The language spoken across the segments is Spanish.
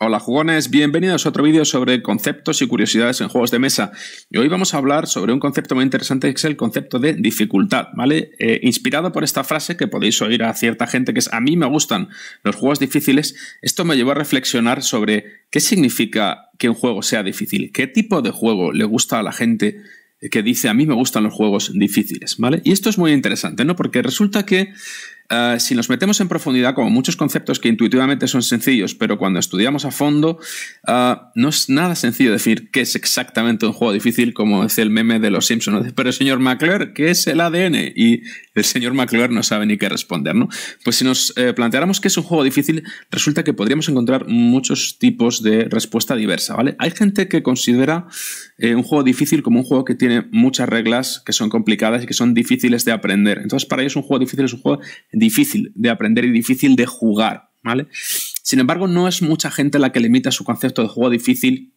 Hola jugones, bienvenidos a otro vídeo sobre conceptos y curiosidades en juegos de mesa. Y hoy vamos a hablar sobre un concepto muy interesante que es el concepto de dificultad, ¿vale? Eh, inspirado por esta frase que podéis oír a cierta gente que es a mí me gustan los juegos difíciles, esto me llevó a reflexionar sobre qué significa que un juego sea difícil, qué tipo de juego le gusta a la gente que dice a mí me gustan los juegos difíciles, ¿vale? Y esto es muy interesante, ¿no? Porque resulta que Ah, si nos metemos en profundidad, como muchos conceptos que intuitivamente son sencillos, pero cuando estudiamos a fondo, ah, no es nada sencillo decir qué es exactamente un juego difícil, como dice el meme de los Simpsons. Pero señor McClure, ¿qué es el ADN? Y el señor McClure no sabe ni qué responder, ¿no? Pues si nos eh, planteáramos qué es un juego difícil, resulta que podríamos encontrar muchos tipos de respuesta diversa, ¿vale? Hay gente que considera eh, un juego difícil como un juego que tiene muchas reglas que son complicadas y que son difíciles de aprender. Entonces, para ellos un juego difícil es un juego difícil de aprender y difícil de jugar, ¿vale? Sin embargo, no es mucha gente la que limita su concepto de juego difícil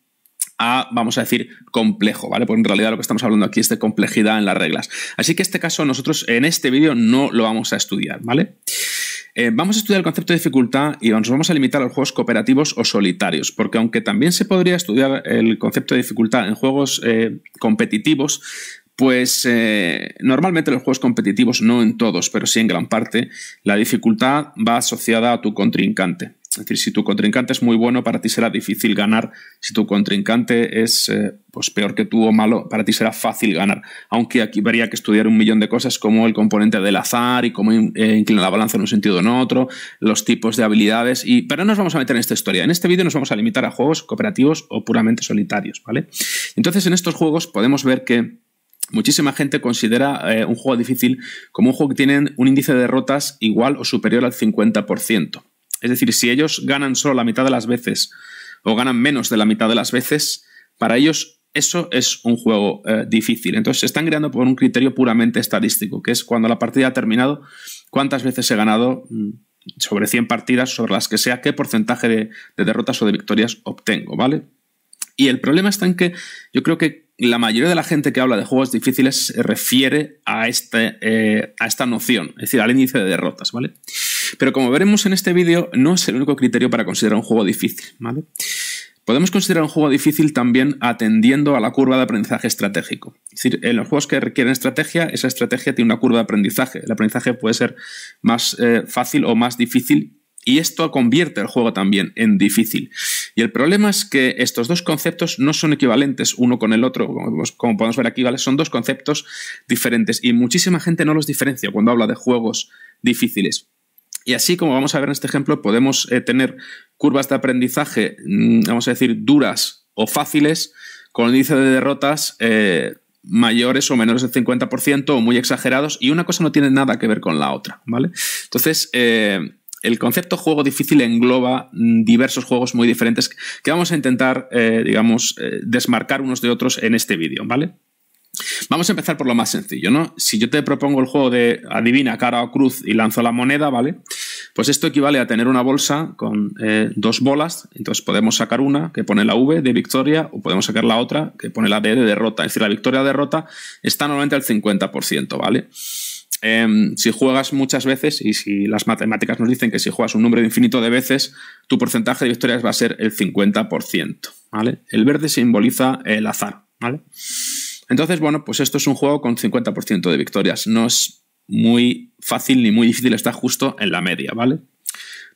a, vamos a decir, complejo, ¿vale? Porque en realidad lo que estamos hablando aquí es de complejidad en las reglas. Así que este caso nosotros en este vídeo no lo vamos a estudiar, ¿vale? Eh, vamos a estudiar el concepto de dificultad y nos vamos a limitar a los juegos cooperativos o solitarios, porque aunque también se podría estudiar el concepto de dificultad en juegos eh, competitivos, pues eh, normalmente en los juegos competitivos, no en todos, pero sí en gran parte, la dificultad va asociada a tu contrincante. Es decir, si tu contrincante es muy bueno, para ti será difícil ganar. Si tu contrincante es eh, pues peor que tú o malo, para ti será fácil ganar. Aunque aquí habría que estudiar un millón de cosas como el componente del azar y cómo eh, inclina la balanza en un sentido o en otro, los tipos de habilidades. Y, pero no nos vamos a meter en esta historia. En este vídeo nos vamos a limitar a juegos cooperativos o puramente solitarios. ¿vale? Entonces, en estos juegos podemos ver que Muchísima gente considera eh, un juego difícil como un juego que tiene un índice de derrotas igual o superior al 50%. Es decir, si ellos ganan solo la mitad de las veces o ganan menos de la mitad de las veces, para ellos eso es un juego eh, difícil. Entonces se están creando por un criterio puramente estadístico, que es cuando la partida ha terminado, cuántas veces he ganado mm, sobre 100 partidas, sobre las que sea, qué porcentaje de, de derrotas o de victorias obtengo, ¿vale? Y el problema está en que yo creo que la mayoría de la gente que habla de juegos difíciles se refiere a, este, eh, a esta noción, es decir, al índice de derrotas, ¿vale? Pero como veremos en este vídeo, no es el único criterio para considerar un juego difícil, Podemos considerar un juego difícil también atendiendo a la curva de aprendizaje estratégico. Es decir, en los juegos que requieren estrategia, esa estrategia tiene una curva de aprendizaje. El aprendizaje puede ser más eh, fácil o más difícil y esto convierte el juego también en difícil. Y el problema es que estos dos conceptos no son equivalentes uno con el otro. Como podemos ver aquí, ¿vale? son dos conceptos diferentes. Y muchísima gente no los diferencia cuando habla de juegos difíciles. Y así como vamos a ver en este ejemplo, podemos eh, tener curvas de aprendizaje, mm, vamos a decir, duras o fáciles, con índice de derrotas eh, mayores o menores del 50% o muy exagerados, y una cosa no tiene nada que ver con la otra, ¿vale? Entonces, eh, el concepto juego difícil engloba mm, diversos juegos muy diferentes que vamos a intentar, eh, digamos, eh, desmarcar unos de otros en este vídeo, ¿vale? Vamos a empezar por lo más sencillo, ¿no? Si yo te propongo el juego de adivina cara o cruz y lanzo la moneda, ¿vale? Pues esto equivale a tener una bolsa con eh, dos bolas, entonces podemos sacar una que pone la V de victoria o podemos sacar la otra que pone la D de derrota, es decir, la victoria derrota está normalmente al 50%, ¿vale? Em, si juegas muchas veces, y si las matemáticas nos dicen que si juegas un número infinito de veces, tu porcentaje de victorias va a ser el 50%. ¿vale? El verde simboliza el azar. Entonces, bueno, pues esto es un juego con 50% de victorias. No es muy fácil ni muy difícil, está justo en la media, ¿vale?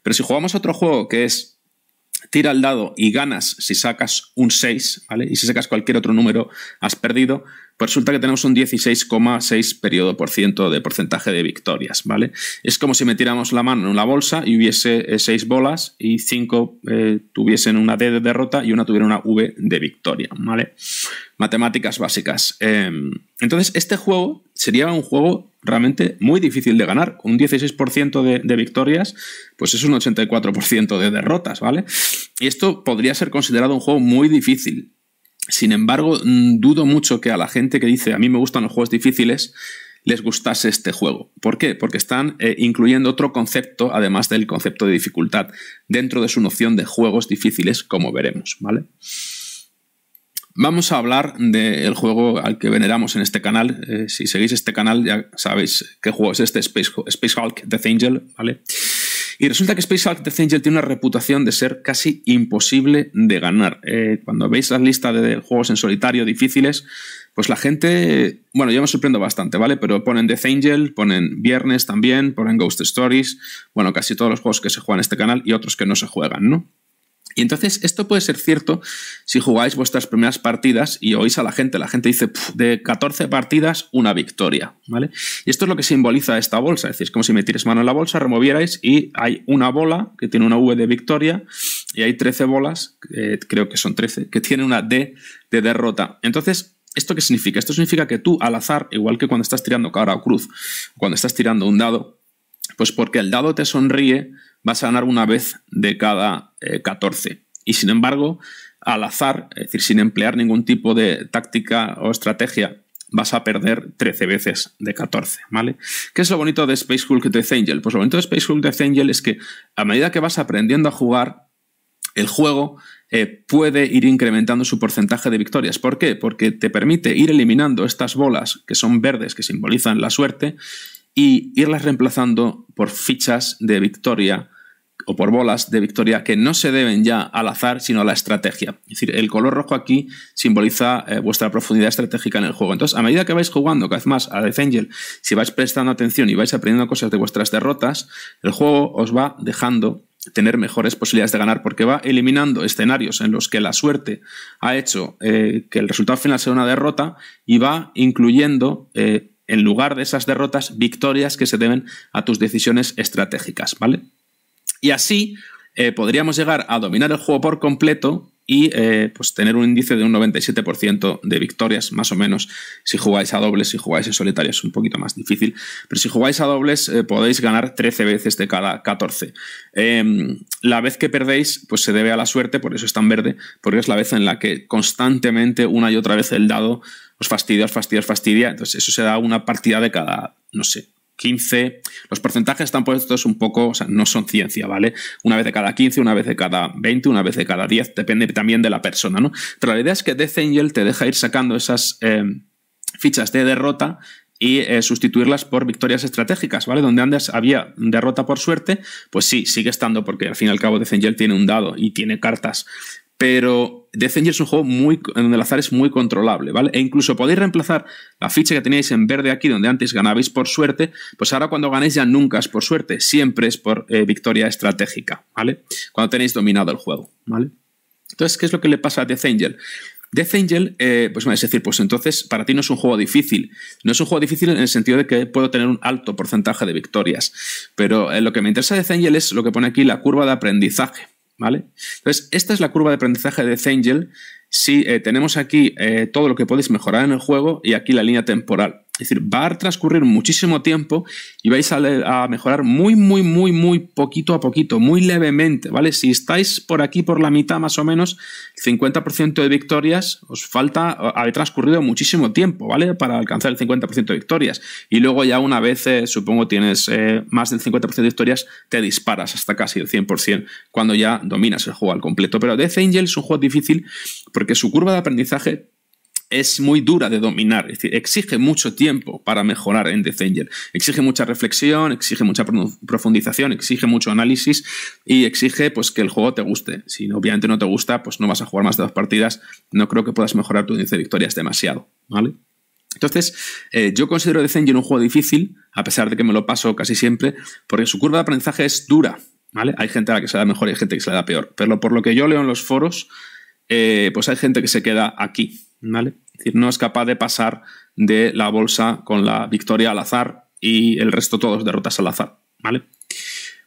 Pero si jugamos otro juego que es tira el dado y ganas si sacas un 6, ¿vale? Y si sacas cualquier otro número, has perdido pues resulta que tenemos un 16,6 periodo por ciento de porcentaje de victorias, ¿vale? Es como si metiéramos la mano en una bolsa y hubiese eh, seis bolas y cinco eh, tuviesen una D de derrota y una tuviera una V de victoria, ¿vale? Matemáticas básicas. Em, entonces, este juego sería un juego realmente muy difícil de ganar. Un 16% de, de, victorias, pues es un 84% de derrotas, ¿vale? Y esto podría ser considerado un juego muy difícil. Sin embargo, mm, dudo mucho que a la gente que dice a mí me gustan los juegos difíciles les gustase este juego. ¿Por qué? Porque están eh, incluyendo otro concepto, además del concepto de dificultad, dentro de su noción de juegos difíciles, como veremos, ¿vale? Vamos a hablar del juego al que veneramos en este canal. Eh, si seguís este canal ya sabéis qué juego es este, Space, Space Hulk, Death Angel, ¿vale? Y resulta que Space Death Angel tiene una reputación de ser casi imposible de ganar. Eh, cuando veis la lista de juegos en solitario difíciles, pues la gente, bueno, yo me sorprendo bastante, ¿vale? Pero ponen Death Angel, ponen Viernes también, ponen Ghost Stories, bueno, casi todos los juegos que se juegan en este canal y otros que no se juegan, ¿no? Y entonces esto puede ser cierto si jugáis vuestras primeras partidas y oís a la gente. La gente dice, de 14 partidas, una victoria. ¿vale? Y esto es lo que simboliza esta bolsa. Es decir, es como si metierais mano en la bolsa, removierais y hay una bola que tiene una V de victoria y hay 13 bolas, eh, creo que son 13, que tienen una D de derrota. Entonces, ¿esto qué significa? Esto significa que tú al azar, igual que cuando estás tirando cara o cruz, cuando estás tirando un dado, pues porque el dado te sonríe, vas a ganar una vez de cada 14. Eh, y sin embargo, al azar, es decir, sin emplear ningún tipo de táctica o estrategia, vas a perder 13 veces de 14, ¿vale? ¿Qué es lo bonito de Space Hulk Death Angel? Pues lo bonito de Space Hulk Death Angel es que a medida que vas aprendiendo a jugar, el juego eh, puede ir incrementando su porcentaje de victorias. ¿Por qué? Porque te permite ir eliminando estas bolas que son verdes, que simbolizan la suerte, y irlas reemplazando por fichas de victoria o por bolas de victoria que no se deben ya al azar, sino a la estrategia. Es decir, el color rojo aquí simboliza eh, vuestra profundidad estratégica en el juego. Entonces, a medida que vais jugando cada vez más a Death Angel, si vais prestando atención y vais aprendiendo cosas de vuestras derrotas, el juego os va dejando tener mejores posibilidades de ganar porque va eliminando escenarios en los que la suerte ha hecho eh, que el resultado final sea una derrota y va incluyendo eh, en lugar de esas derrotas victorias que se deben a tus decisiones estratégicas, ¿vale? Y así eh, podríamos llegar a dominar el juego por completo y eh, pues, tener un índice de un 97% de victorias, más o menos, si jugáis a dobles, si jugáis en solitario es un poquito más difícil, pero si jugáis a dobles eh, podéis ganar 13 veces de cada 14. Em, la vez que perdéis, pues se debe a la suerte, por eso es tan verde, porque es la vez en la que constantemente, una y otra vez el dado, os fastidia, os fastidia, os fastidia, entonces eso se da una partida de cada, no sé, 15. Los porcentajes están puestos un poco, o sea, no son ciencia, ¿vale? Una vez de cada 15, una vez de cada 20, una vez de cada 10, depende también de la persona, ¿no? Pero la idea es que Death Angel te deja ir sacando esas eh, fichas de derrota y eh, sustituirlas por victorias estratégicas, ¿vale? Donde antes había derrota por suerte, pues sí, sigue estando, porque al fin y al cabo Death Angel tiene un dado y tiene cartas, pero Death Angel es un juego muy, donde el azar es muy controlable, ¿vale? E incluso podéis reemplazar la ficha que teníais en verde aquí, donde antes ganabais por suerte, pues ahora cuando ganéis ya nunca es por suerte, siempre es por eh, victoria estratégica, ¿vale? Cuando tenéis dominado el juego, ¿vale? Entonces, ¿qué es lo que le pasa a Death Angel? Death Angel, eh, pues es decir, pues entonces para ti no es un juego difícil. No es un juego difícil en el sentido de que puedo tener un alto porcentaje de victorias. Pero eh, lo que me interesa de Death Angel es lo que pone aquí la curva de aprendizaje. ¿Vale? Entonces, esta es la curva de aprendizaje de Zengel si eh, tenemos aquí eh, todo lo que podéis mejorar en el juego y aquí la línea temporal. Es decir, va a transcurrir muchísimo tiempo y vais a, mejorar muy, muy, muy, muy poquito a poquito, muy levemente, ¿vale? Si estáis por aquí, por la mitad más o menos, 50% de victorias, os falta haber transcurrido muchísimo tiempo, ¿vale? Para alcanzar el 50% de victorias. Y luego ya una vez, eh, supongo, tienes más del 50% de victorias, te disparas hasta casi el 100% cuando ya dominas el juego al completo. Pero Death Angel es un juego difícil porque porque su curva de aprendizaje es muy dura de dominar, es decir, exige mucho tiempo para mejorar en Defender, exige mucha reflexión, exige mucha profundización, exige mucho análisis y exige pues que el juego te guste. Si obviamente no te gusta, pues no vas a jugar más de dos partidas, no creo que puedas mejorar tu índice de victorias demasiado, ¿vale? Entonces, eh, yo considero Defender un juego difícil, a pesar de que me lo paso casi siempre, porque su curva de aprendizaje es dura, ¿vale? Hay gente a la que se le da mejor y hay gente que se le da peor, pero por lo que yo leo en los foros, eh, pues hay gente que se queda aquí, ¿vale? Es decir, no es capaz de pasar de la bolsa con la victoria al azar y el resto todos derrotas al azar, ¿vale?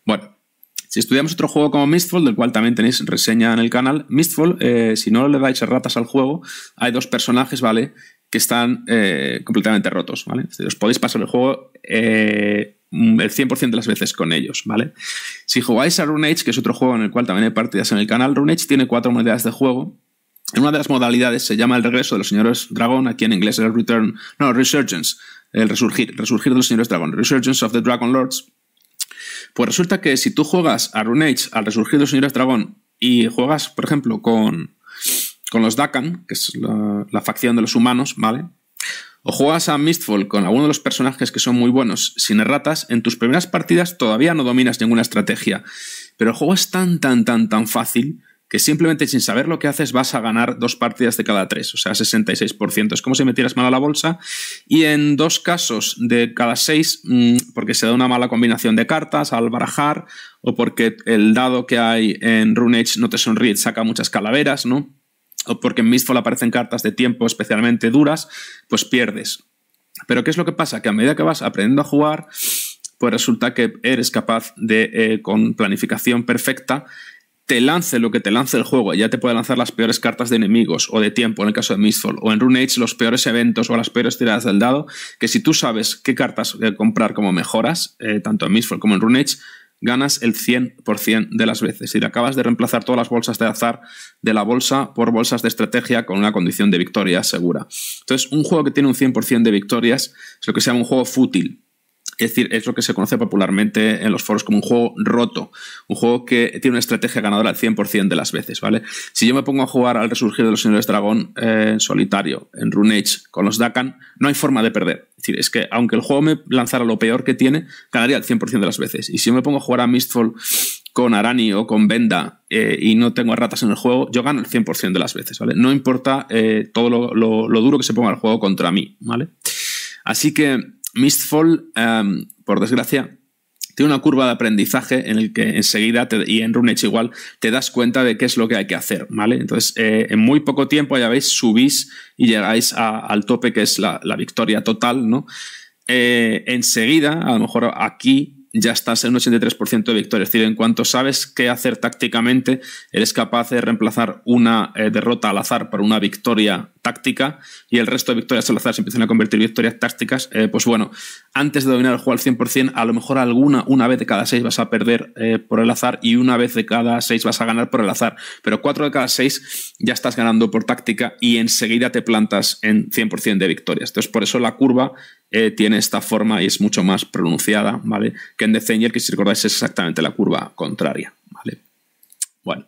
Bueno, si estudiamos otro juego como Mistfall, del cual también tenéis reseña en el canal, Mistfall, eh, si no le dais ratas al juego, hay dos personajes, ¿vale? Que están eh, completamente rotos, ¿vale? os podéis pasar el juego Mm, el 100% de las veces con ellos, ¿vale? Si jugáis a RuneAge, que es otro juego en el cual también hay partidas en el canal, RuneAge tiene cuatro modalidades de juego. En una de las modalidades se llama el regreso de los señores dragón, aquí en inglés es el return, no, resurgence, el resurgir, resurgir de los señores dragón, resurgence of the dragon lords. Pues resulta que si tú juegas a RuneAge al resurgir de los señores dragón y juegas, por ejemplo, con, con los Dakan, que es la facción de los humanos, ¿vale? o juegas a Mistfall con alguno de los personajes que son muy buenos sin erratas, en tus primeras partidas todavía no dominas ninguna estrategia. Pero el juego es tan, tan, tan, tan fácil que simplemente sin saber lo que haces vas a ganar dos partidas de cada tres, o sea, 66%. Es como si metieras mal a la bolsa. Y en dos casos de cada seis, mm, porque se da una mala combinación de cartas al barajar, o porque el dado que hay en Runes no te sonríe, saca muchas calaveras, ¿no? o porque en Mistfall aparecen cartas de tiempo especialmente duras, pues pierdes. Pero ¿qué es lo que pasa? Que a medida que vas aprendiendo a jugar, pues resulta que eres capaz de, eh, con planificación perfecta, te lance lo que te lance el juego, ya te puede lanzar las peores cartas de enemigos o de tiempo en el caso de Mistfall, o en Age los peores eventos o las peores tiradas del dado, que si tú sabes qué cartas eh, comprar como mejoras, eh, tanto en Mistfall como en Age ganas el 100% de las veces. Si acabas de reemplazar todas las bolsas de azar de la bolsa por bolsas de estrategia con una condición de victoria segura. Entonces, un juego que tiene un 100% de victorias es lo que se llama un juego fútil. Es decir, es lo que se conoce popularmente en los foros como un juego roto, un juego que tiene una estrategia ganadora al 100% de las veces, ¿vale? Si yo me pongo a jugar al resurgir de los señores dragón eh, en solitario, en Runeage, con los Dakan, no hay forma de perder. Es decir, es que aunque el juego me lanzara lo peor que tiene, ganaría al 100% de las veces. Y si yo me pongo a jugar a Mistfall con Arani o con Venda eh, y no tengo ratas en el juego, yo gano el 100% de las veces, ¿vale? No importa eh, todo lo, lo duro que se ponga el juego contra mí, ¿vale? Así que Mistfall, em, por desgracia, tiene una curva de aprendizaje en el que enseguida, y en Runech igual, te das cuenta de qué es lo que hay que hacer, ¿vale? Entonces, eh, en muy poco tiempo, ya veis, subís y llegáis al tope que es la, victoria total, ¿no? Eh, enseguida, a lo mejor aquí ya estás en un 83% de victoria. Es decir, en cuanto sabes qué hacer tácticamente, eres capaz de reemplazar una eh, derrota al azar por una victoria táctica y el resto de victorias al azar se empiezan a convertir en victorias tácticas, eh, pues bueno, antes de dominar el juego al 100%, a lo mejor alguna, una vez de cada seis vas a perder eh, por el azar y una vez de cada seis vas a ganar por el azar, pero cuatro de cada seis ya estás ganando por táctica y enseguida te plantas en 100% de victorias. Entonces, por eso la curva eh, tiene esta forma y es mucho más pronunciada, ¿vale? Que en el que si recordáis es exactamente la curva contraria, ¿vale? Bueno.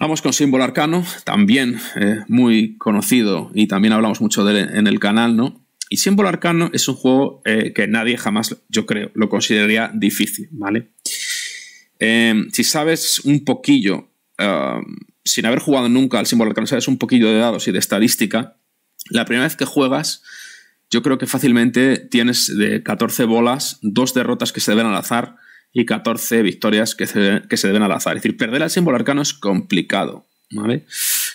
Vamos con símbolo arcano, también eh, muy conocido y también hablamos mucho de él en el canal, ¿no? Y símbolo arcano es un juego eh, que nadie jamás, yo creo, lo consideraría difícil, ¿vale? Eh, si sabes un poquillo, sin haber jugado nunca al símbolo arcano, sabes un poquillo de dados y de estadística, la primera vez que juegas, yo creo que fácilmente tienes de 14 bolas, dos derrotas que se deben al azar, y 14 victorias que se, deben al azar. Es decir, perder al símbolo arcano es complicado. ¿Vale?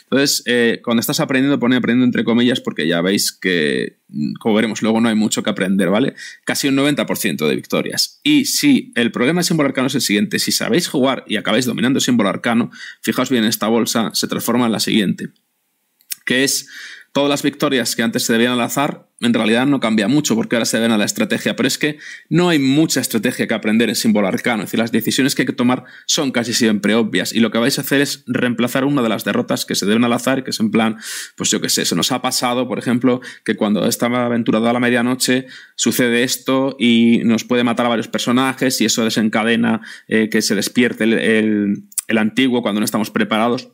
Entonces, eh, cuando estás aprendiendo, pone aprendiendo entre comillas porque ya veis que, mm, como veremos luego, no hay mucho que aprender, ¿vale? Casi un 90% de victorias. Y si el problema del símbolo arcano es el siguiente, si sabéis jugar y acabáis dominando el símbolo arcano, fijaos bien, esta bolsa se transforma en la siguiente, que es todas las victorias que antes se debían al azar, en realidad no cambia mucho porque ahora se deben a la estrategia, pero es que no hay mucha estrategia que aprender en símbolo arcano, es decir, las decisiones que hay que tomar son casi siempre obvias y lo que vais a hacer es reemplazar una de las derrotas que se deben al azar, que es en plan, pues yo qué sé, se nos ha pasado, por ejemplo, que cuando estaba aventurado a la medianoche sucede esto y nos puede matar a varios personajes y eso desencadena eh, que se despierte el antiguo cuando no estamos preparados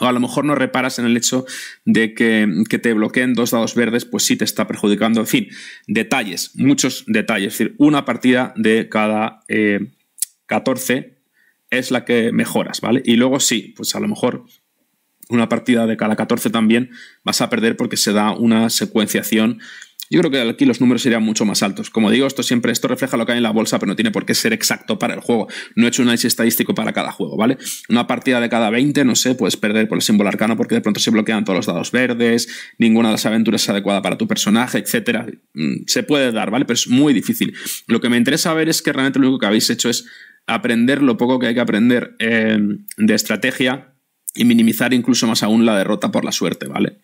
a lo mejor no reparas en el hecho de que, te bloqueen dos dados verdes, pues sí te está perjudicando. En fin, detalles, muchos detalles. Es decir, una partida de cada 14 eh, es la que mejoras, ¿vale? Y luego sí, pues a lo mejor una partida de cada 14 también vas a perder porque se da una secuenciación yo creo que aquí los números serían mucho más altos. Como digo, esto siempre esto refleja lo que hay en la bolsa, pero no tiene por qué ser exacto para el juego. No he hecho un análisis estadístico para cada juego, ¿vale? Una partida de cada 20, no sé, puedes perder por el símbolo arcano porque de pronto se bloquean todos los dados verdes, ninguna de las aventuras es adecuada para tu personaje, etcétera. Mm, se puede dar, ¿vale? Pero es muy difícil. Lo que me interesa ver es que realmente lo único que habéis hecho es aprender lo poco que hay que aprender eh, de estrategia y minimizar incluso más aún la derrota por la suerte, ¿vale?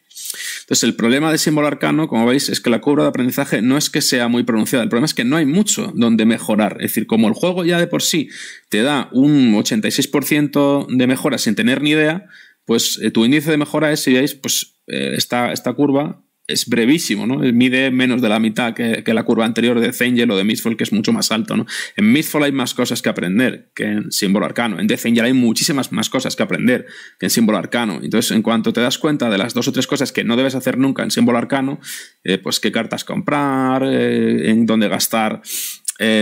Entonces, el problema de símbolo arcano, como veis, es que la curva de aprendizaje no es que sea muy pronunciada. El problema es que no hay mucho donde mejorar. Es decir, como el juego ya de por sí te da un 86% de mejora sin tener ni idea, pues eh, tu índice de mejora es, si veis, pues eh, está esta curva es brevísimo, ¿no? Eh, mide menos de la mitad que, la curva anterior de Zengel o de Mistfall, que es mucho más alto, ¿no? En Mistfall hay más cosas que aprender que en símbolo arcano. En The Angel hay muchísimas más cosas que aprender que en símbolo arcano. Entonces, en cuanto te das cuenta de las dos o tres cosas que no debes hacer nunca en símbolo arcano, eh, pues qué cartas comprar, eh, en dónde gastar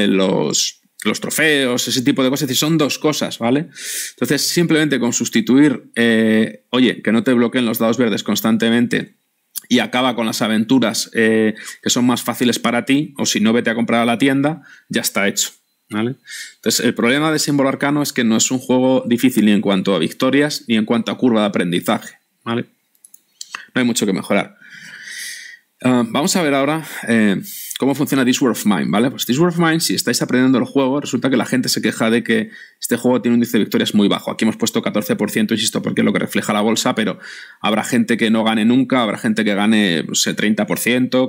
los, los trofeos, ese tipo de cosas. Es decir, son dos cosas, ¿vale? Entonces, simplemente con sustituir, oye, que no te bloqueen los dados verdes constantemente y acaba con las aventuras eh, que son más fáciles para ti, o si no, vete a comprar a la tienda, ya está hecho. Entonces, el problema de Símbolo Arcano es que no es un juego difícil ni en cuanto a victorias ni en cuanto a curva de aprendizaje. ¿vale? No hay mucho que mejorar. Ah, vamos a ver ahora eh, ¿Cómo funciona This world of Mine? ¿Vale? Pues This world of Mine, si estáis aprendiendo el juego, resulta que la gente se queja de que este juego tiene un índice de victorias muy bajo. Aquí hemos puesto 14%, insisto, porque es lo que refleja la bolsa, pero habrá gente que no gane nunca, habrá gente que gane, no sé, 30%,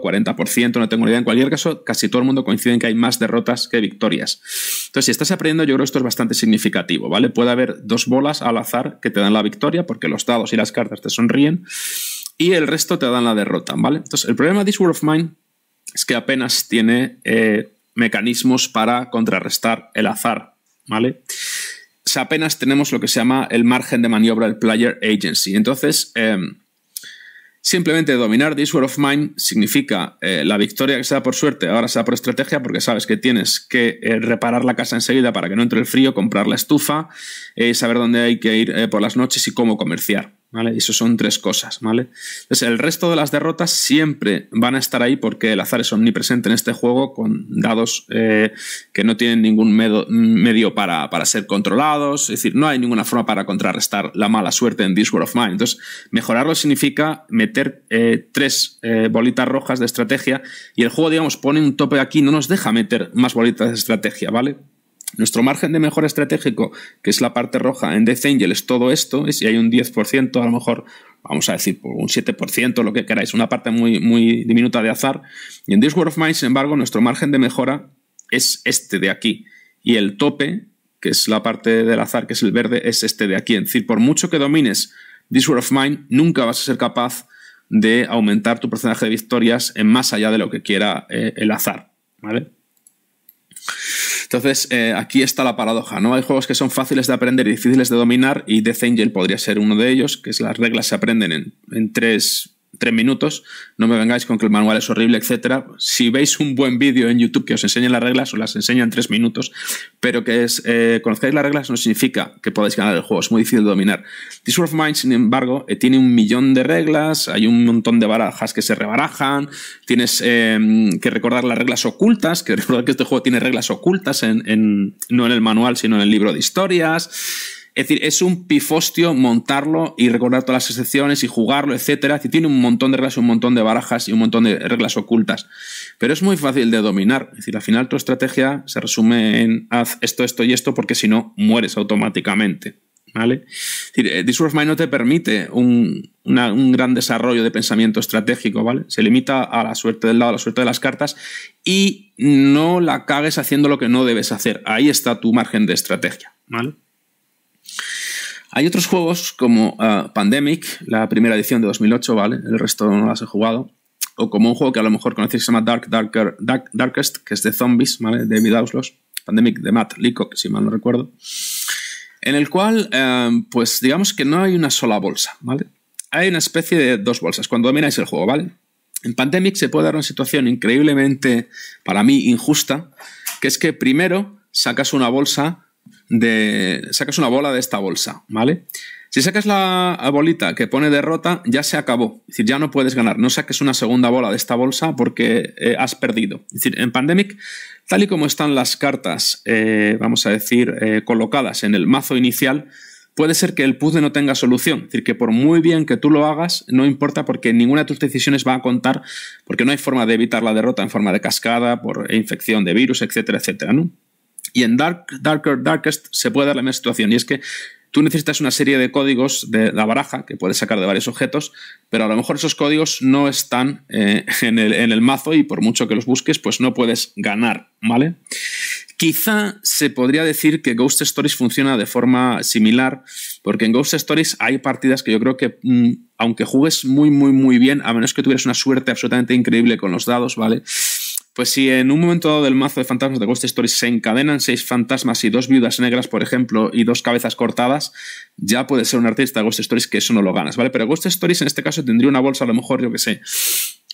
40%, no tengo ni idea. En cualquier caso, casi todo el mundo coincide en que hay más derrotas que victorias. Entonces, si estás aprendiendo, yo creo que esto es bastante significativo, ¿vale? Puede haber dos bolas al azar que te dan la victoria, porque los dados y las cartas te sonríen, y el resto te dan la derrota, ¿vale? Entonces, el problema de This world of Mine es que apenas tiene eh, mecanismos para contrarrestar el azar, ¿vale? O apenas tenemos lo que se llama el margen de maniobra del player agency. Entonces, em, Simplemente dominar This World of mind significa eh, la victoria que sea por suerte, ahora sea por estrategia, porque sabes que tienes que eh, reparar la casa enseguida para que no entre el frío, comprar la estufa, saber dónde hay que ir por las noches y cómo comerciar. ¿vale? Y eso son tres cosas, ¿vale? Entonces, el resto de las derrotas siempre van a estar ahí porque el azar es omnipresente en este juego con dados eh, que no tienen ningún medio para, ser controlados, es decir, no hay ninguna forma para contrarrestar la mala suerte en This World of Mine. Entonces, mejorarlo significa meter eh, tres eh, bolitas rojas de estrategia y el juego, digamos, pone un tope aquí, no nos deja meter más bolitas de estrategia, ¿vale? Nuestro margen de mejora estratégico, que es la parte roja en Death Angel, es todo esto, si hay un 10%, a lo mejor, vamos a decir, un 7%, lo que queráis, una parte muy, muy diminuta de azar. Y en This World of Mine, sin embargo, nuestro margen de mejora es este de aquí. Y el tope, que es la parte del azar, que es el verde, es este de aquí. Es decir, por mucho que domines This World of Mine, nunca vas a ser capaz de aumentar tu porcentaje de victorias en más allá de lo que quiera eh, el azar. ¿Vale? Entonces, eh, aquí está la paradoja, ¿no? Hay juegos que son fáciles de aprender y difíciles de dominar, y Death Angel podría ser uno de ellos, que es las reglas se aprenden en tres tres minutos, no me vengáis con que el manual es horrible, etc. Si veis un buen vídeo en YouTube que os enseñe las reglas, os las enseña en tres minutos, pero que es, eh, conozcáis las reglas no significa que podáis ganar el juego, es muy difícil de dominar. This World of Mind, sin embargo, eh, tiene un millón de reglas, hay un montón de barajas que se rebarajan, tienes em, que recordar las reglas ocultas, que recordar que este juego tiene reglas ocultas, en, no en el manual, sino en el libro de historias. Es decir, es un pifostio montarlo y recordar todas las excepciones y jugarlo, etcétera. tiene un montón de reglas, un montón de barajas y un montón de reglas ocultas. Pero es muy fácil de dominar. Es decir, al final tu estrategia se resume en haz esto, esto y esto, porque si no, mueres automáticamente. ¿Vale? Es decir, eh, Mind no te permite un, un, gran desarrollo de pensamiento estratégico, ¿vale? Se limita a la suerte del lado, a la suerte de las cartas y no la cagues haciendo lo que no debes hacer. Ahí está tu margen de estrategia, ¿vale? Hay otros juegos como ah, Pandemic, la primera edición de 2008, ¿vale? El resto no las he jugado. O como un juego que a lo mejor conocéis que se llama Dark, Darker, Darkest, que es de zombies, ¿vale? De David Pandemic de Matt Leacock, si mal no recuerdo. En el cual, eh, pues digamos que no hay una sola bolsa, ¿vale? Hay una especie de dos bolsas, cuando domináis el juego, ¿vale? En Pandemic se puede dar una situación increíblemente, para mí, injusta, que es que primero sacas una bolsa de. Sacas una bola de esta bolsa, ¿vale? Si sacas la bolita que pone derrota, ya se acabó. Es decir, ya no puedes ganar. No saques una segunda bola de esta bolsa porque eh, has perdido. Es decir, en Pandemic, tal y como están las cartas, eh, vamos a decir, eh, colocadas en el mazo inicial, puede ser que el puzzle no tenga solución. Es decir, que por muy bien que tú lo hagas, no importa porque ninguna de tus decisiones va a contar, porque no hay forma de evitar la derrota en forma de cascada, por infección de virus, etcétera, etcétera, ¿no? Y en Dark, Darker, Darkest se puede dar la misma situación. Y es que tú necesitas una serie de códigos de la baraja que puedes sacar de varios objetos, pero a lo mejor esos códigos no están eh, en, el, mazo y por mucho que los busques, pues no puedes ganar, ¿vale? Quizá se podría decir que Ghost Stories funciona de forma similar, porque en Ghost Stories hay partidas que yo creo que, mm, aunque jugues muy, muy, muy bien, a menos que tuvieras una suerte absolutamente increíble con los dados, ¿vale? Pues si en un momento dado del mazo de fantasmas de Ghost Stories se encadenan seis fantasmas y dos viudas negras, por ejemplo, y dos cabezas cortadas, ya puede ser un artista de Ghost Stories que eso no lo ganas, ¿vale? Pero Ghost Stories en este caso tendría una bolsa, a lo mejor, yo que sé,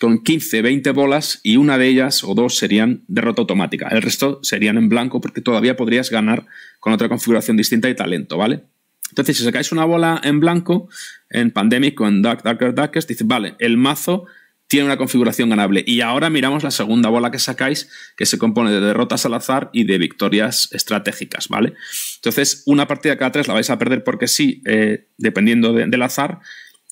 con 15, 20 bolas y una de ellas o dos serían derrota automática. El resto serían en blanco porque todavía podrías ganar con otra configuración distinta y talento, ¿vale? Entonces, si sacáis una bola en blanco, en Pandemic o en Dark, Darker, Darkest, dice, vale, el mazo tiene una configuración ganable. Y ahora miramos la segunda bola que sacáis, que se compone de derrotas al azar y de victorias estratégicas, ¿vale? Entonces, una partida cada tres la vais a perder porque sí, eh, dependiendo del azar,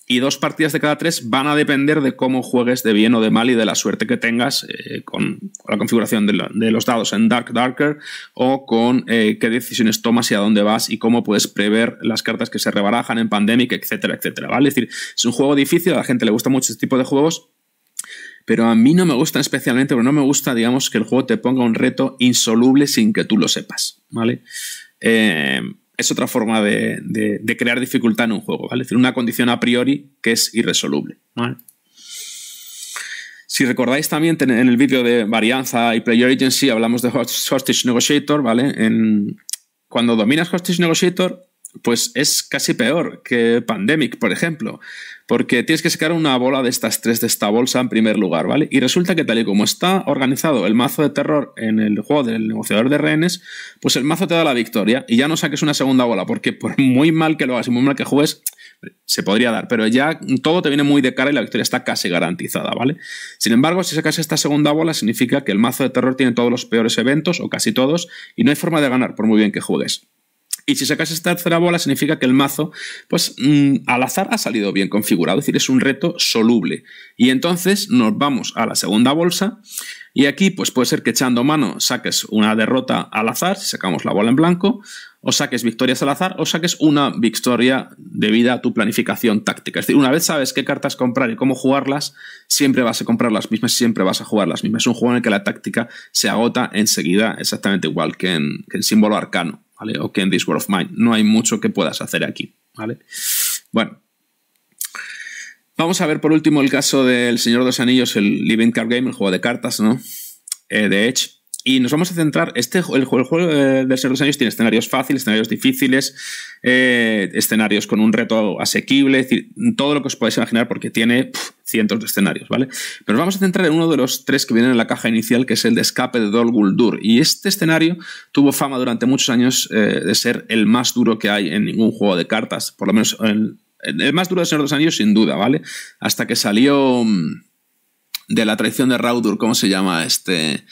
y dos partidas de cada tres van a depender de cómo juegues de bien o de mal y de la suerte que tengas eh, con, la configuración de, los dados en Dark Darker o con eh, qué decisiones tomas y a dónde vas y cómo puedes prever las cartas que se rebarajan en Pandemic, etcétera, etcétera. ¿vale? Es decir, es un juego difícil, a la gente le gusta mucho este tipo de juegos pero a mí no me gusta especialmente, porque no me gusta, digamos, que el juego te ponga un reto insoluble sin que tú lo sepas, ¿vale? Eh, es otra forma de, crear dificultad en un juego, ¿vale? Es decir, una condición a priori que es irresoluble, Si recordáis también en el vídeo de Varianza y Player Agency hablamos de Hostage Negotiator, ¿vale? cuando dominas Hostage Negotiator, pues es casi peor que Pandemic, por ejemplo porque tienes que sacar una bola de estas tres de esta bolsa en primer lugar, ¿vale? Y resulta que tal y como está organizado el mazo de terror en el juego del negociador de rehenes, pues el mazo te da la victoria y ya no saques una segunda bola, porque por muy mal que lo hagas y muy mal que juegues, se podría dar, pero ya todo te viene muy de cara y la victoria está casi garantizada, ¿vale? Sin embargo, si sacas esta segunda bola, significa que el mazo de terror tiene todos los peores eventos, o casi todos, y no hay forma de ganar, por muy bien que juegues. Y si sacas esta tercera bola, significa que el mazo, pues mm, al azar ha salido bien configurado, es decir, es un reto soluble. Y entonces nos vamos a la segunda bolsa. Y aquí, pues puede ser que echando mano saques una derrota al azar, si sacamos la bola en blanco, o saques victorias al azar, o saques una victoria debida a tu planificación táctica. Es decir, una vez sabes qué cartas comprar y cómo jugarlas, siempre vas a comprar las mismas, y siempre vas a jugar las mismas. Es un juego en el que la táctica se agota enseguida, exactamente igual que en, que en símbolo arcano. ¿vale? O en This World of Mine. No hay mucho que puedas hacer aquí, ¿vale? Bueno. Vamos a ver por último el caso del Señor de los Anillos, el Living Card Game, el juego de cartas, ¿no? Eh, de Edge. Y nos vamos a centrar, este, el, juego eh, del Señor de los Años tiene escenarios fáciles, escenarios difíciles, eh, escenarios con un reto asequible, es decir, todo lo que os podéis imaginar porque tiene cientos de escenarios, ¿vale? Pero nos vamos a centrar en uno de los tres que vienen en la caja inicial, que es el de escape de Dol Guldur. Y este escenario tuvo fama durante muchos años eh, de ser el más duro que hay en ningún juego de cartas, por lo menos el, más duro del Señor de los Años sin duda, ¿vale? Hasta que salió... Mm, de la traición de Raudur, ¿cómo se llama? Este,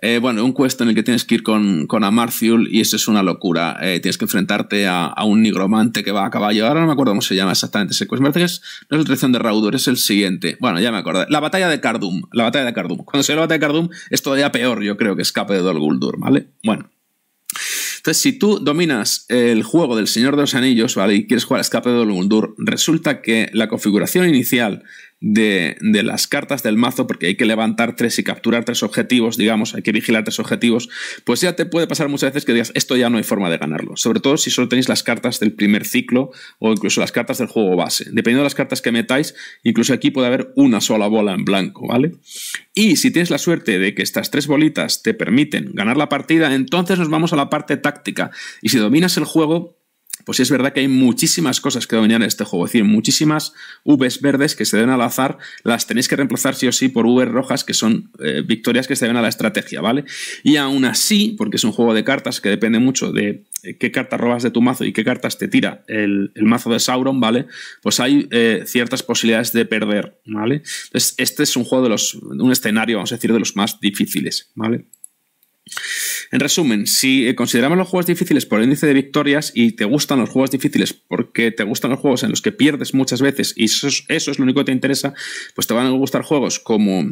eh, bueno, un cuesto en el que tienes que ir con, con Amarciul y eso es una locura. Eh, tienes que enfrentarte a, un nigromante que va a caballo. Ahora no me acuerdo cómo se llama exactamente ese cuesto. no es la traición de Raudur, es el siguiente. Bueno, ya me acordé. La batalla de Cardum. La batalla de Cardum. Cuando se ve la batalla de Cardum es todavía peor, yo creo, que escape de Dol Guldur, ¿vale? Bueno. Entonces, si tú dominas el juego del Señor de los Anillos, ¿vale? Y quieres jugar Escape de Dol Guldur, resulta que la configuración inicial de, las cartas del mazo, porque hay que levantar tres y capturar tres objetivos, digamos, hay que vigilar tres objetivos, pues ya te puede pasar muchas veces que digas, esto ya no hay forma de ganarlo, sobre todo si solo tenéis las cartas del primer ciclo o incluso las cartas del juego base. Dependiendo de las cartas que metáis, incluso aquí puede haber una sola bola en blanco, ¿vale? Y si tienes la suerte de que estas tres bolitas te permiten ganar la partida, entonces nos vamos a la parte táctica. Y si dominas el juego, pues es verdad que hay muchísimas cosas que dominan este juego. Es decir, muchísimas Vs verdes que se den al azar, las tenéis que reemplazar sí o sí por Vs rojas, que son eh, victorias que se deben a la estrategia, ¿vale? Y aún así, porque es un juego de cartas que depende mucho de eh, qué cartas robas de tu mazo y qué cartas te tira el, mazo de Sauron, ¿vale? Pues hay eh, ciertas posibilidades de perder, ¿vale? Entonces, este es un juego de los, un escenario, vamos a decir, de los más difíciles, ¿vale? En resumen, si eh, consideramos los juegos difíciles por el índice de victorias y te gustan los juegos difíciles porque te gustan los juegos en los que pierdes muchas veces y eso es, lo único que te interesa, pues te van a gustar juegos como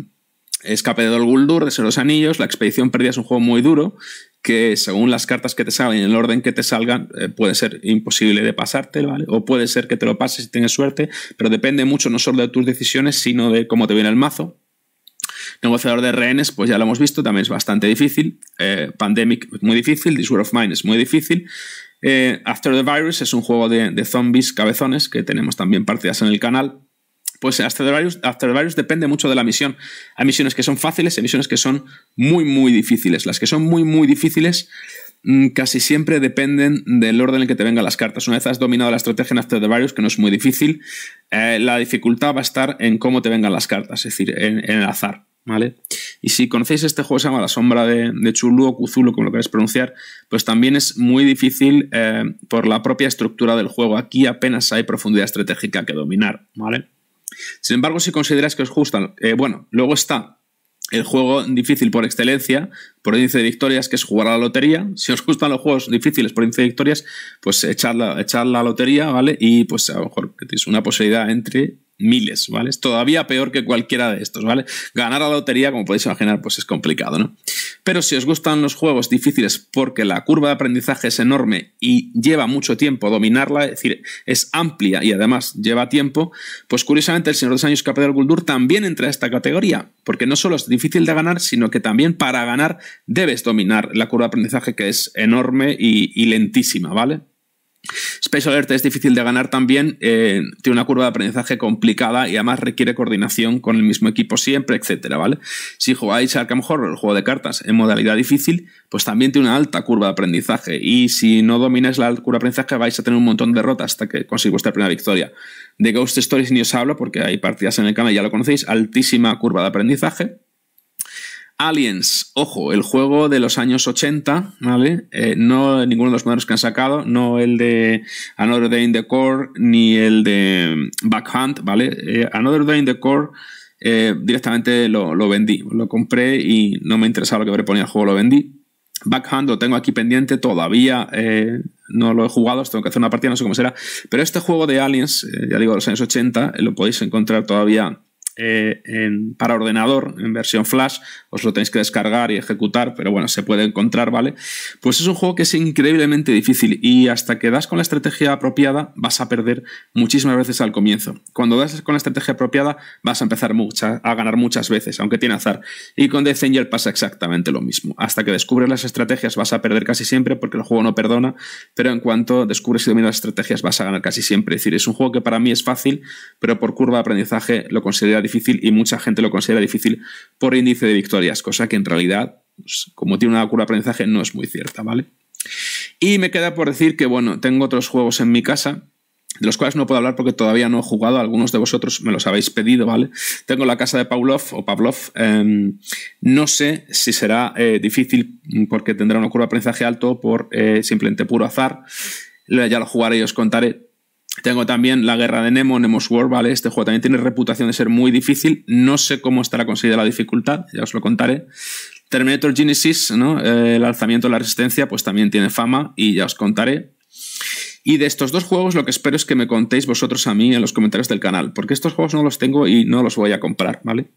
Escape de Dol Guldur, de los Anillos, La Expedición Perdida es un juego muy duro que según las cartas que te salgan y el orden que te salgan eh, puede ser imposible de pasarte, ¿vale? O puede ser que te lo pases si tienes suerte, pero depende mucho no solo de tus decisiones, sino de cómo te viene el mazo Negociador de rehenes, pues ya lo hemos visto, también es bastante difícil. Eh, Pandemic pues, muy difícil, This War of Mine es muy difícil. Eh, After the Virus es un juego de, zombies cabezones que tenemos también partidas en el canal. Pues After the, Virus, After the Virus depende mucho de la misión. Hay misiones que son fáciles, hay misiones que son muy, muy difíciles. Las que son muy, muy difíciles mm, casi siempre dependen del orden en que te vengan las cartas. Una vez has dominado la estrategia en After the Virus, que no es muy difícil, eh, la dificultad va a estar en cómo te vengan las cartas, es decir, en el azar. ¿vale? Y si conocéis este juego, se llama La Sombra de, Chulú o Cthulhu, como lo queráis pronunciar, pues también es muy difícil eh, por la propia estructura del juego. Aquí apenas hay profundidad estratégica que dominar, ¿vale? Sin embargo, si consideráis que os gustan, eh, bueno, luego está el juego difícil por excelencia, por índice de victorias, que es jugar a la lotería. Si os gustan los juegos difíciles por índice de victorias, pues echar la, la lotería, ¿vale? Y pues a lo mejor tenéis una posibilidad entre miles, ¿vale? Es todavía peor que cualquiera de estos, ¿vale? Ganar la lotería, como podéis imaginar, pues es complicado, ¿no? Pero si os gustan los juegos difíciles porque la curva de aprendizaje es enorme y lleva mucho tiempo dominarla, es decir, es amplia y además lleva tiempo, pues curiosamente El Señor de los Años Capital Guldur también entra a esta categoría, porque no solo es difícil de ganar, sino que también para ganar debes dominar la curva de aprendizaje que es enorme y lentísima, ¿vale? Space Alert es difícil de ganar también, eh, tiene una curva de aprendizaje complicada y además requiere coordinación con el mismo equipo siempre, etcétera, ¿vale? Si jugáis Arkham Horror, el juego de cartas, en modalidad difícil, pues también tiene una alta curva de aprendizaje y si no domináis la curva de aprendizaje vais a tener un montón de derrotas hasta que consigáis vuestra primera victoria. De Ghost Stories ni os hablo porque hay partidas en el canal, ya lo conocéis, altísima curva de aprendizaje, Aliens, ojo, el juego de los años 80, ¿vale? Eh, no ninguno de los modelos que han sacado, no el de Another Day in the Core ni el de Backhand. ¿vale? Eh, Another Day in the Core eh, directamente lo, vendí, lo compré y no me interesaba lo que ponía el juego, lo vendí. Backhand lo tengo aquí pendiente, todavía no lo he jugado, tengo que hacer una partida, no sé cómo será. Pero este juego de Aliens, ya digo, de los años 80, lo podéis encontrar todavía eh, en, para ordenador en versión flash, os lo tenéis que descargar y ejecutar, pero bueno, se puede encontrar, ¿vale? Pues es un juego que es increíblemente difícil y hasta que das con la estrategia apropiada vas a perder muchísimas veces al comienzo. Cuando das con la estrategia apropiada vas a empezar mucha, a ganar muchas veces, aunque tiene azar. Y con Death pasa exactamente lo mismo. Hasta que descubres las estrategias vas a perder casi siempre porque el juego no perdona, pero en cuanto descubres y dominas las estrategias vas a ganar casi siempre. Es decir, es un juego que para mí es fácil, pero por curva de aprendizaje lo considero y mucha gente lo considera difícil por índice de victorias, cosa que en realidad, pues, como tiene una curva de aprendizaje, no es muy cierta, ¿vale? Y me queda por decir que, bueno, tengo otros juegos en mi casa, de los cuales no puedo hablar porque todavía no he jugado, algunos de vosotros me los habéis pedido, ¿vale? Tengo la casa de Pavlov o Pavlov, em, no sé si será eh, difícil porque tendrá una curva de aprendizaje alto por eh, simplemente puro azar, ya lo jugaré y os contaré, tengo también La Guerra de Nemo, Nemo's War, ¿vale? Este juego también tiene reputación de ser muy difícil. No sé cómo estará conseguida la dificultad, ya os lo contaré. Terminator Genesis, ¿no? Eh, el alzamiento de la resistencia, pues también tiene fama y ya os contaré. Y de estos dos juegos lo que espero es que me contéis vosotros a mí en los comentarios del canal, porque estos juegos no los tengo y no los voy a comprar, ¿vale?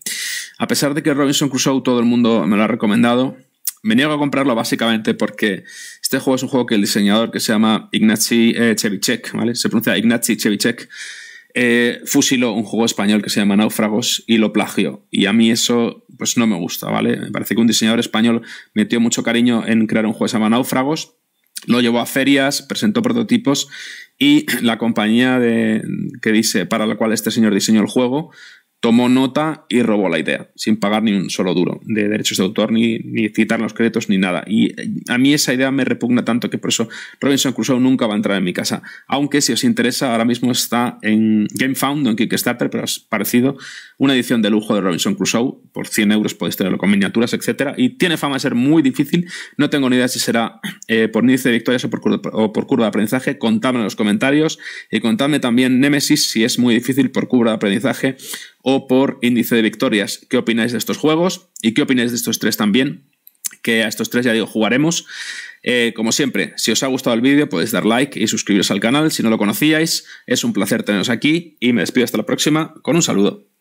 A pesar de que Robinson Crusoe todo el mundo me lo ha recomendado, me niego a comprarlo básicamente porque este juego es un juego que el diseñador que se llama Ignacy eh, Chevichek, Se pronuncia Ignacy Chevichek, eh, fusiló un juego español que se llama Náufragos y lo plagió. Y a mí eso, pues no me gusta, ¿vale? Me parece que un diseñador español metió mucho cariño en crear un juego que se llama Náufragos, lo llevó a ferias, presentó prototipos y la compañía de, que dice, para la cual este señor diseñó el juego, tomó nota y robó la idea, sin pagar ni un solo duro de derechos de autor, ni, citar los créditos, ni nada. Y eh, a mí esa idea me repugna tanto que por eso Robinson Crusoe nunca va a entrar en mi casa. Aunque si os interesa, ahora mismo está en GameFound, en Kickstarter, pero es parecido, una edición de lujo de Robinson Crusoe, por 100 euros podéis tenerlo con miniaturas, etc. Y tiene fama de ser muy difícil, no tengo ni idea si será eh, por índice de victorias o por, o por curva de aprendizaje, contadme en los comentarios y contadme también Nemesis si es muy difícil por curva de aprendizaje o por índice de victorias. ¿Qué opináis de estos juegos? ¿Y qué opináis de estos tres también? Que a estos tres ya digo, jugaremos. Eh, como siempre, si os ha gustado el vídeo podéis dar like y suscribiros al canal si no lo conocíais. Es un placer teneros aquí y me despido hasta la próxima con un saludo.